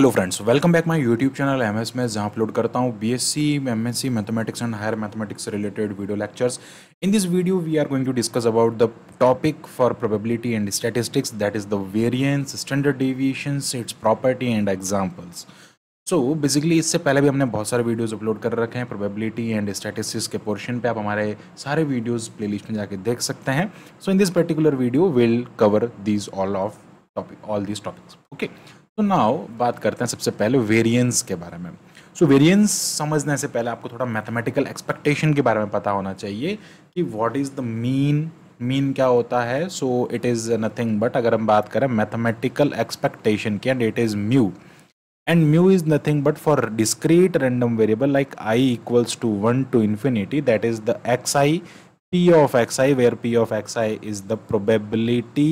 Hello friends welcome back my YouTube channel M S में जहाँ upload करता हूँ B S C M S C mathematics and higher mathematics related video lectures in this video we are going to discuss about the topic for probability and statistics that is the variance standard deviations its property and examples so basically इससे पहले भी हमने बहुत सारे videos upload कर रखे हैं probability and statistics के पोर्शन पे आप हमारे सारे वीडियोज़ प्लेलिस्ट में जाके देख सकते हैं so in this particular video will cover these all of topic all these topics okay तो नाउ बात करते हैं सबसे पहले वेरियंस के बारे में सो वेरियंस समझने से पहले आपको थोड़ा मैथमेटिकल एक्सपेक्टेशन के बारे में पता होना चाहिए कि what is the mean mean क्या होता है so it is nothing but अगर हम बात करें मैथमेटिकल एक्सपेक्टेशन की and it is mu and mu is nothing but for discrete random variable like I equals to one to infinity that is the X I P of x I where P of x I is the probability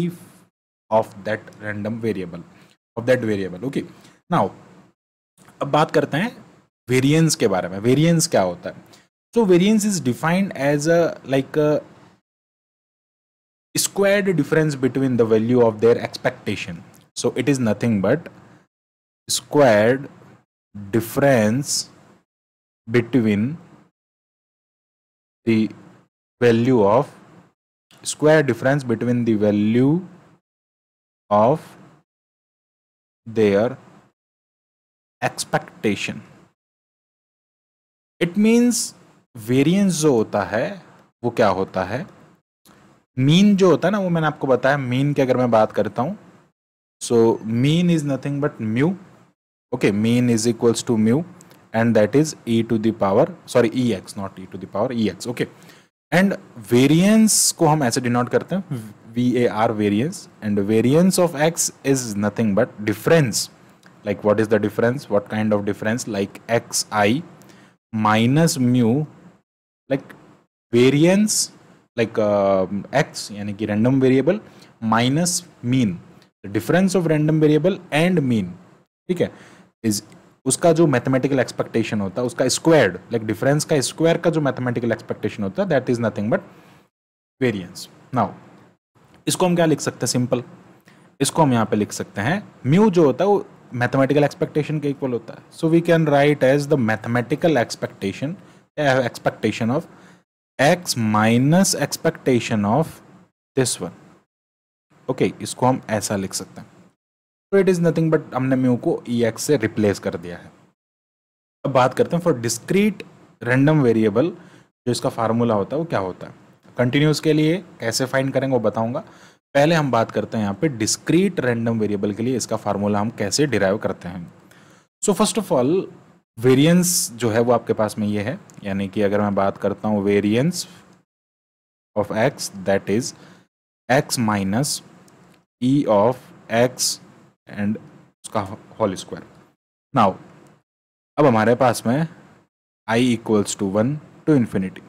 of that random variable of that variable okay now अब बात करते हैं variance के बारे में variance क्या होता है so variance is defined as a like squared difference between the value of their expectation so it is nothing but squared difference between the value of square difference between the value of their expectation it means variance जो होता है वो क्या होता है mean जो होता है ना वो मैंने आपको बताया मीन की अगर मैं बात करता हूँ so mean is nothing but mu okay mean is equals to mu and that is E to dower sorry E X not E to dower E X okay and variance को हम ऐसे denote करते हैं VAR variance and variance of x is nothing but difference like what is the difference what kind of difference like xi minus mu like variance like uh, x यानी कि random variable minus mean the difference of random variable and mean ठीक है is उसका जो mathematical expectation होता है उसका squared like difference का स्क्वायर का जो मैथमेटिकल एक्सपेक्टेशन होता है that is nothing but variance now इसको हम क्या लिख सकते हैं सिंपल इसको हम यहाँ पे लिख सकते हैं म्यू जो होता है वो मैथमेटिकल एक्सपेक्टेशन के इक्वल होता है so we can write as the mathematical expectation expectation of X minus expectation of this one okay इसको हम ऐसा लिख सकते हैं तो इट इज़ नथिंग बट हमने म्यू को ई e एक्स से रिप्लेस कर दिया है अब बात करते हैं फॉर डिस्क्रीट रैंडम वेरिएबल जो इसका फार्मूला होता है वो क्या होता है कंटिन्यूस के लिए कैसे फाइंड करेंगे वो बताऊंगा पहले हम बात करते हैं यहाँ पे डिस्क्रीट रैंडम वेरिएबल के लिए इसका फार्मूला हम कैसे डिराइव करते हैं so first of all variance जो है वो आपके पास में ये है यानी कि अगर मैं बात करता हूँ variance of x that is x minus E of x and उसका होल स्क्वायर नाउ अब हमारे पास में i equals to one to infinity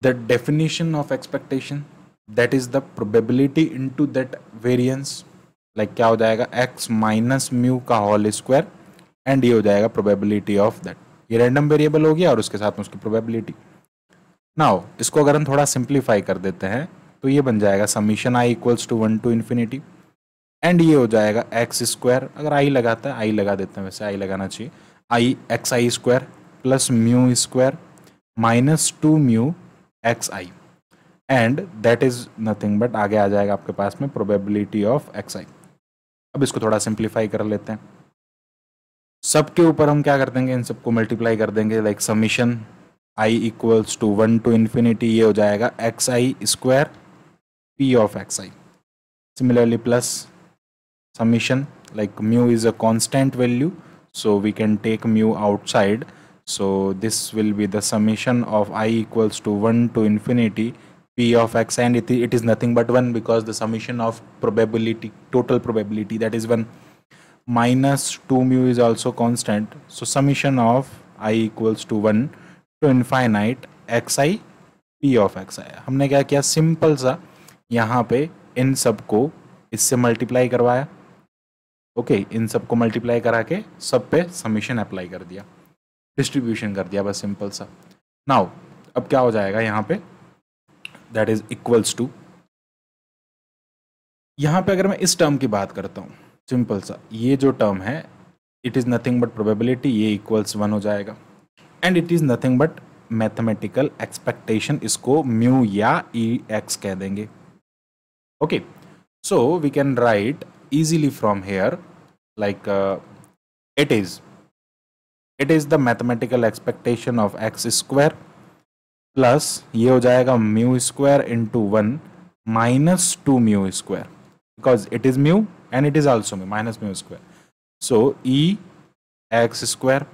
the definition of expectation that is the probability into that variance like क्या हो जाएगा x minus mu का whole square and ये हो जाएगा प्रोबेबिलिटी ऑफ दैट ये रैंडम वेरिएबल हो गया और उसके साथ में उसकी प्रोबेबिलिटी नाउ इसको अगर हम थोड़ा सिंप्लीफाई कर देते हैं तो ये बन जाएगा summation i equals to one to infinity and ये हो जाएगा एक्स स्क्वायर अगर आई लगाता है आई लगा देते हैं वैसे आई लगाना चाहिए i x i square plus mu square minus two mu x i and that is nothing but आगे आ जाएगा आपके पास में प्रोबेबिलिटी ऑफ एक्स आई अब इसको थोड़ा सिंप्लीफाई कर लेते हैं सब के ऊपर हम क्या कर देंगे इन सबको मल्टीप्लाई कर देंगे like summation i equals to one to infinity ये हो जाएगा x i square p of x i similarly plus summation like mu is a constant value so we can take mu outside So this will be the summation of i equals to 1 to infinity p of x and it, it is nothing but 1 because the summation of probability total probability that is 1 minus 2 mu is also constant. So summation of i equals to 1 to infinite xi p of xi हमने क्या किया simple सा यहां पे इन सब को इससे multiply करवाया ओके okay, इन सब को मल्टीप्लाई करा के सब पे समीशन अप्लाई कर दिया डिस्ट्रीब्यूशन कर दिया बस सिंपल सा नाउ अब क्या हो जाएगा यहाँ पे दैट इज इक्वल्स टू यहाँ पे अगर मैं इस टर्म की बात करता हूँ सिंपल सा ये जो टर्म है it is nothing but probability ये इक्वल्स वन हो जाएगा and it is nothing but mathematical expectation इसको म्यू या ई e एक्स कह देंगे okay so we can write easily from here like it is it is the mathematical expectation of x square plus ye ho jayega mu square into 1 minus 2 mu square because it is mu and it is also mu minus mu square so e x square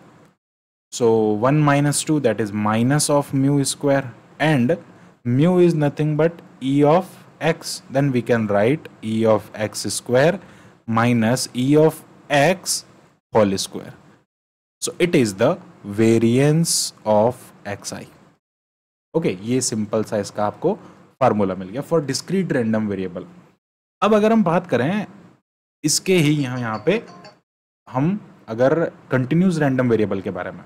so 1 minus 2 that is minus of mu square and mu is nothing but e of x then we can write e of x square minus e of x whole square so it is the variance of x i okay ये simple सा इसका आपको formula मिल गया for discrete random variable अब अगर हम बात करें इसके ही यहाँ यहाँ पे हम अगर कंटिन्यूस रैंडम वेरिएबल के बारे में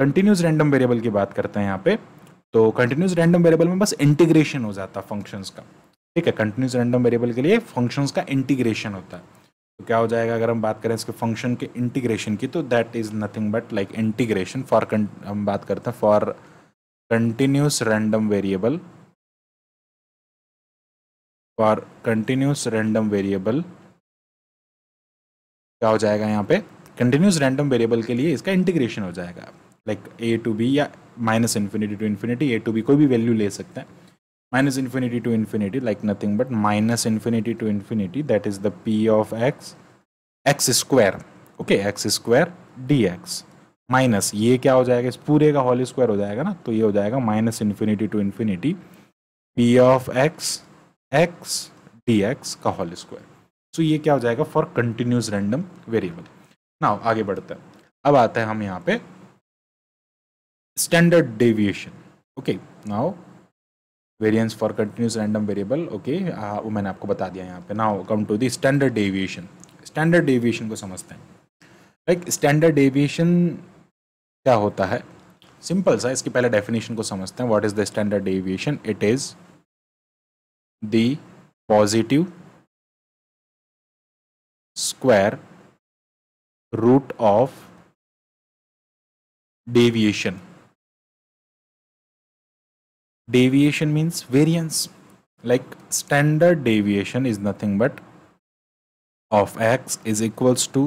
कंटिन्यूस रैंडम वेरिएबल की बात करते हैं यहाँ पे तो कंटिन्यूस रैंडम वेरिएबल में बस इंटीग्रेशन हो जाता है फंक्शंस का ठीक है कंटिन्यूस रैंडम वेरिएबल के लिए फंक्शंस का इंटीग्रेशन होता है तो क्या हो जाएगा अगर हम बात करें इसके फंक्शन के इंटीग्रेशन की तो that is nothing but like integration for हम बात करते हैं for continuous random variable for continuous random variable क्या हो जाएगा यहाँ पे कंटिन्यूस रैंडम वेरिएबल के लिए इसका इंटीग्रेशन हो जाएगा लाइक ए टू बी या minus infinity to infinity a to b कोई भी वैल्यू ले सकते हैं minus infinity to infinity like nothing but minus infinity to infinity that is the p of x x square okay x square dx minus ये क्या हो जाएगा इस पूरे का होल स्क्वायर हो जाएगा ना तो ये हो जाएगा minus infinity to infinity p of x x d x का होल स्क्वायर सो ये क्या हो जाएगा फॉर कंटिन्यूस रैंडम वेरिएबल ना आगे बढ़ते हैं अब आता है हम यहाँ पे standard deviation okay now variance for continuous random variable okay वो मैंने आपको बता दिया यहाँ पे now come to the standard deviation standard deviation को समझते हैं लाइक स्टैंडर्ड डेविएशन क्या होता है सिंपल सा इसके पहले डेफिनेशन को समझते हैं what is the standard deviation it is the positive square root of deviation deviation means variance like standard deviation is nothing but of x is equals to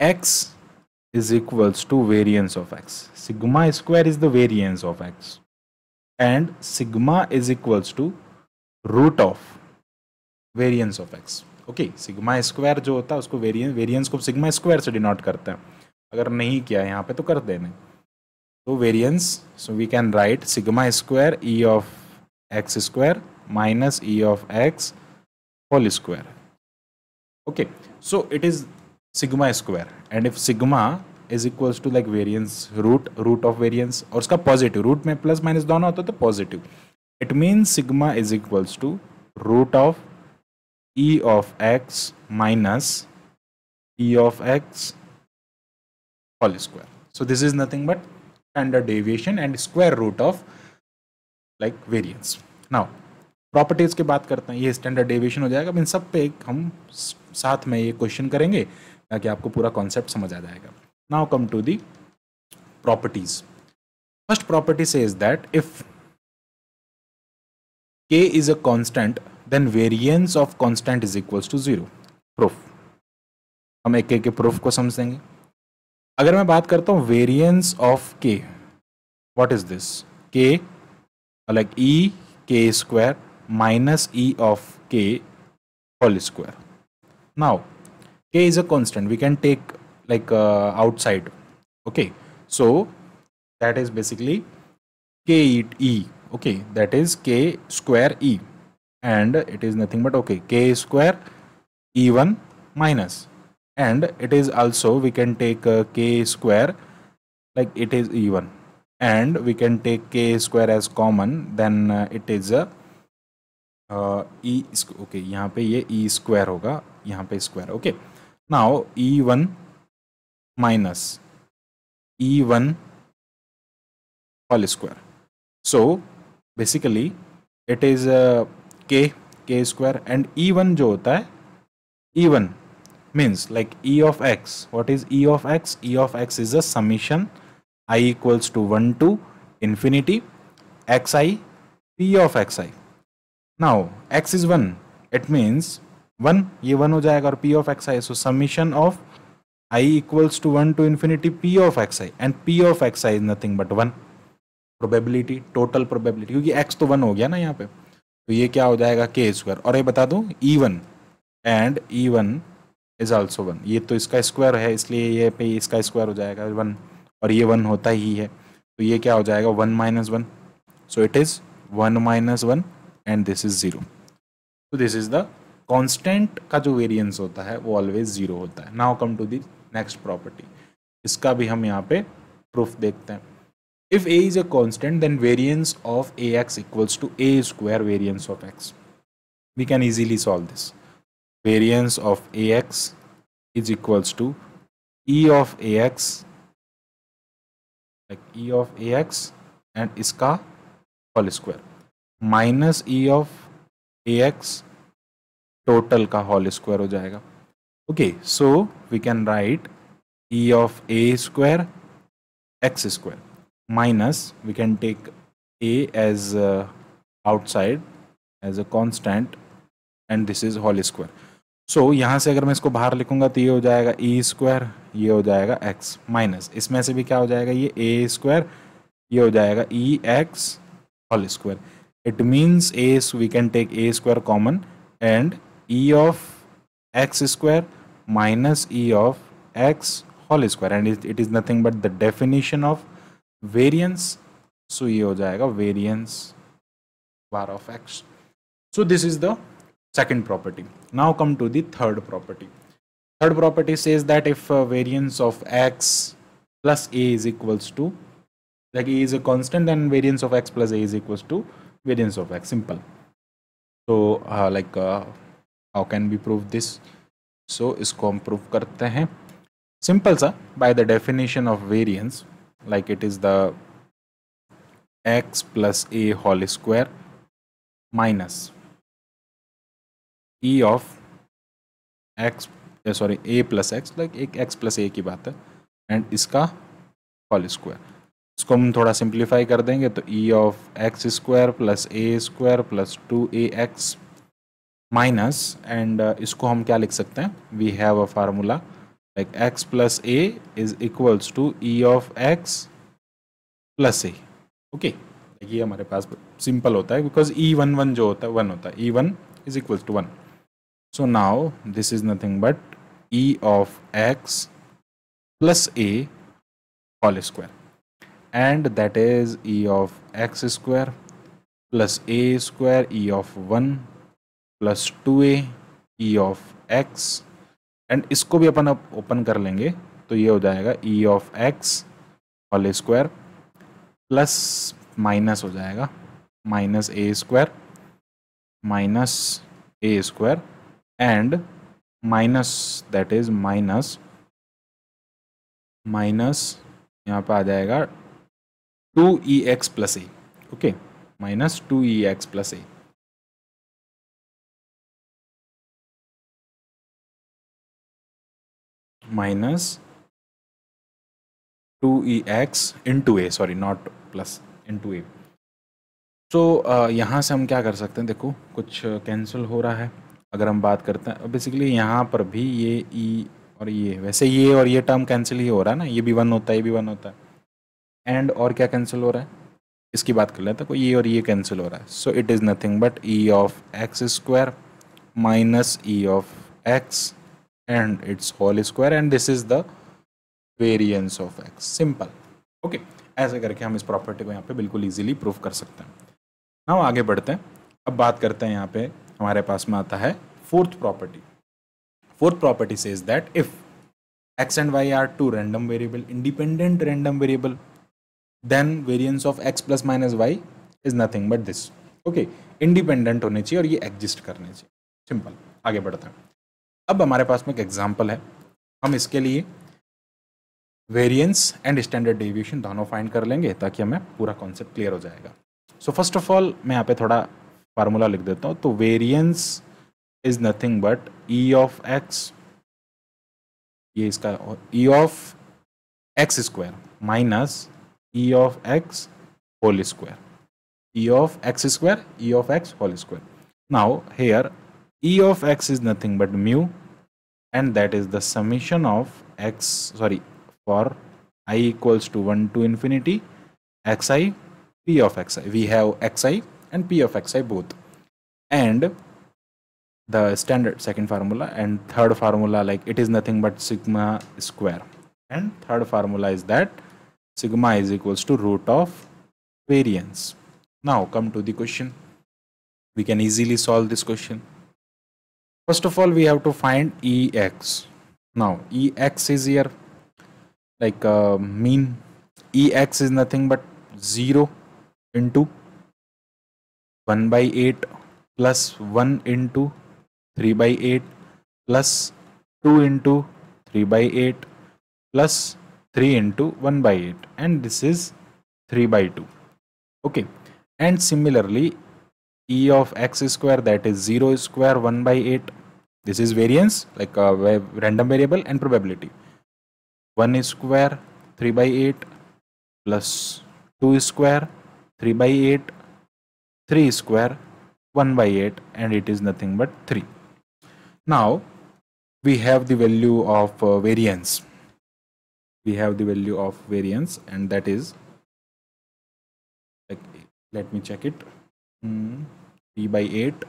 x is equals to variance of x sigma square is the variance of x and sigma is equals to root of variance of x ओके sigma square जो होता है उसको variance variance को sigma square से denote करते हैं अगर नहीं किया यहाँ पे तो कर देने so variance so we can write sigma square e of x square minus e of x whole square okay so it is sigma square and if sigma is equals to like variance root root of variance or its positive root may plus minus dono to the positive it means sigma is equals to root of e of x minus e of x whole square so this is nothing but standard deviation and square root of like variance. Now properties की बात करते हैं ये standard deviation हो जाएगा इन सब पे एक हम साथ में ये question करेंगे ताकि आपको पूरा कॉन्सेप्ट समझ आ जाएगा now come to the properties first property से is that if k is a constant then variance of constant is to to zero proof हम एक एक के प्रूफ को समझेंगे अगर मैं बात करता हूँ variance of k what is this k like E k square minus E of k whole k is a constant we can take like uh, outside okay so that is basically k e okay that is k square e and it is nothing but okay k square e1 minus and it is also we can take uh, k square like it is even and we can take k square as common then uh, it is a uh, e okay yahan pe ye e square hoga yahan pe square okay now e1 minus e1 whole square so basically it is a uh, k k square and e1 jo hota hai e1 means like e of x what is e of x e of x is a summation i equals to 1 to infinity xi p of xi now x is 1 it means 1 ye 1 ho jayega aur p of xi so summation of i equals to 1 to infinity p of xi and p of xi is nothing but 1 probability total probability kyunki x to 1 ho gaya na yahan pe to ye kya ho jayega k square aur ye bata do e1 and e1 is also one ये तो इसका square है इसलिए ये पे इसका square हो जाएगा वन और ये वन होता ही है तो ये क्या हो जाएगा one minus one so it is one minus one and this is zero तो दिस इज़ द कांस्टेंट का जो वेरिएंस होता है वो ऑलवेज ज़ीरो होता है now come to the next property इसका भी हम यहाँ पे प्रूफ देखते हैं if a is a constant then variance of a x equals to a square variance of x we can easily solve this variance of ax is equals to e of ax like e of ax and iska whole square minus e of ax total ka whole square ho jayega okay so we can write e of a square x square minus we can take a as uh, outside as a constant and this is whole square so so, यहाँ से अगर मैं इसको बाहर लिखूंगा तो ये हो जाएगा ई e स्क्वायर ये हो जाएगा एक्स माइनस इसमें से भी क्या हो जाएगा ये ए स्क्वायर ये हो जाएगा E x whole square it means a we can take a square common and E of x square minus E of x whole square and it is nothing but the definition of variance so ये हो जाएगा variance bar of x so this is the second property. Now come to the third property. Third property says that if variance of x plus a is equals to like a is a constant then variance of x plus a is equals to variance of x simple so uh, like uh, how can we prove this so इसको हम prove करते हैं simple sir by the definition of variance like it is the x plus a whole square minus E of x sorry a plus x like एक x plus a की बात है and इसका whole square इसको हम थोड़ा simplify कर देंगे तो E of x square plus a square plus two a x minus and इसको हम क्या लिख सकते हैं we have a formula like x plus a is equals to E of x plus a okay ये हमारे पास सिंपल होता है बिकॉज ई वन वन जो होता है वन होता है E one is equals to one So now this is nothing but E of x plus a whole square and that is E of x square plus a square E of 1 plus two a E of x and इसको भी अपन अब open कर लेंगे तो ये हो जाएगा E of x whole square plus minus हो जाएगा minus a square minus a square and minus that is minus minus यहाँ पे आ जाएगा two E x plus a okay minus two E x plus a minus two E x into a sorry not plus into a तो यहाँ से हम क्या कर सकते हैं देखो कुछ कैंसिल uh, हो रहा है अगर हम बात करते हैं बेसिकली यहाँ पर भी ये ई e और ये वैसे ये और ये टर्म कैंसिल ही हो रहा है ना ये भी वन होता है ये भी वन होता है एंड और क्या कैंसिल हो रहा है इसकी बात कर लेते हैं कोई ये e और ये कैंसिल हो रहा है so it is nothing but E of x square minus E of x and its whole square and this is the variance of x simple okay ऐसे करके हम इस प्रॉपर्टी को यहाँ पे बिल्कुल ईजिली प्रूव कर सकते हैं हम आगे बढ़ते हैं अब बात करते हैं यहाँ पे हमारे पास में आता है fourth property fourth property says that if x and y are two random variable independent random variable then variance of x plus minus y is nothing but this okay independent होने चाहिए और ये एग्जिस्ट करने चाहिए simple आगे बढ़ते हैं अब हमारे पास में एक एग्जाम्पल है हम इसके लिए वेरियंस एंड स्टैंडर्ड डेविएशन दोनों फाइंड कर लेंगे ताकि हमें पूरा कॉन्सेप्ट क्लियर हो जाएगा सो फर्स्ट ऑफ ऑल मैं यहाँ पे थोड़ा फार्मूला लिख देता हूँ तो variance is nothing but E of x ये इसका E of x square minus E of x whole square E of x square E of x whole square now here E of x is nothing but mu and that is the summation of x sorry for i equals to one to infinity x I P of x i we have x i and p of xi both and the standard second formula and third formula like it is nothing but sigma square and third formula is that sigma is equals to root of variance now come to the question we can easily solve this question first of all we have to find ex now ex is here like uh, mean ex is nothing but 0 into 1 by 8 plus 1 into 3 by 8 plus 2 into 3 by 8 plus 3 into 1 by 8 and this is 3 by 2 okay and similarly e of x square that is 0 square 1 by 8 this is variance like a uh, random variable and probability 1 square 3 by 8 plus 2 square 3 by 8 3 square 1 by 8 and it is nothing but 3. Now we have the value of uh, variance. We have the value of variance and that is like, let me check it mm, 3 by 8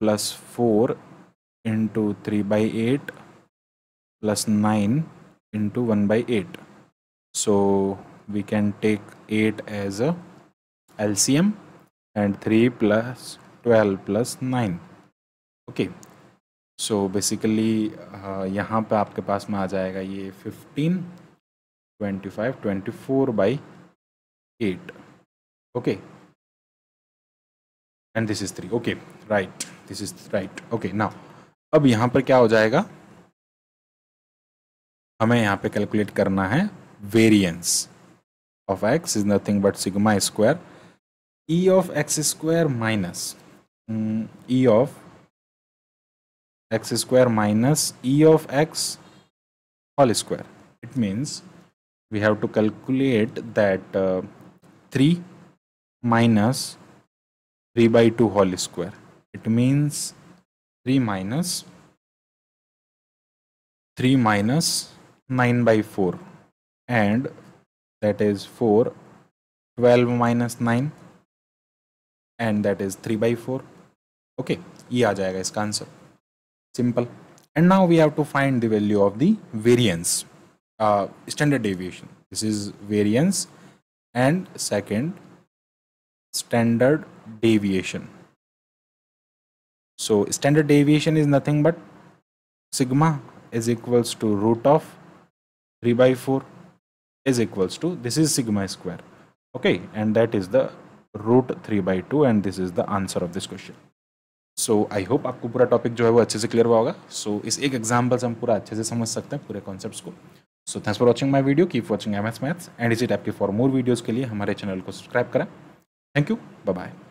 plus 4 into 3 by 8 plus 9 into 1 by 8. So we can take 8 as a LCM and 3 plus 12 plus 9 ओके so basically यहाँ पे आपके पास में आ जाएगा ये 15 25 24 by 8 okay and this is 3 okay right this is right okay now अब यहाँ पर क्या हो जाएगा हमें यहाँ पे कैलकुलेट करना है variance of x is nothing but sigma square e of x square minus um, e of x square minus e of x whole square. It means we have to calculate that uh, 3 minus 3 by 2 whole square. It means 3 minus 3 minus 9 by 4 and that is 4 12 minus 9 and that is 3 by 4 okay ye aa jayega answer simple and now we have to find the value of the variance uh, standard deviation this is variance and second standard deviation so standard deviation is nothing but sigma is equals to root of 3 by 4 is equals to this is sigma square okay and that is the root three by two and this is the answer of this question so I hope आपको पूरा topic जो है वो अच्छे से clear हुआ होगा सो so, इस एक एग्जाम्पल से हम पूरा अच्छे से समझ सकते हैं पूरे कॉन्सेप्ट्स को so thanks for watching my video keep watching M S maths and इसी टाइप के फॉर मोर वीडियोज़ के लिए हमारे चैनल को सब्सक्राइब करें थैंक यू बाय बाय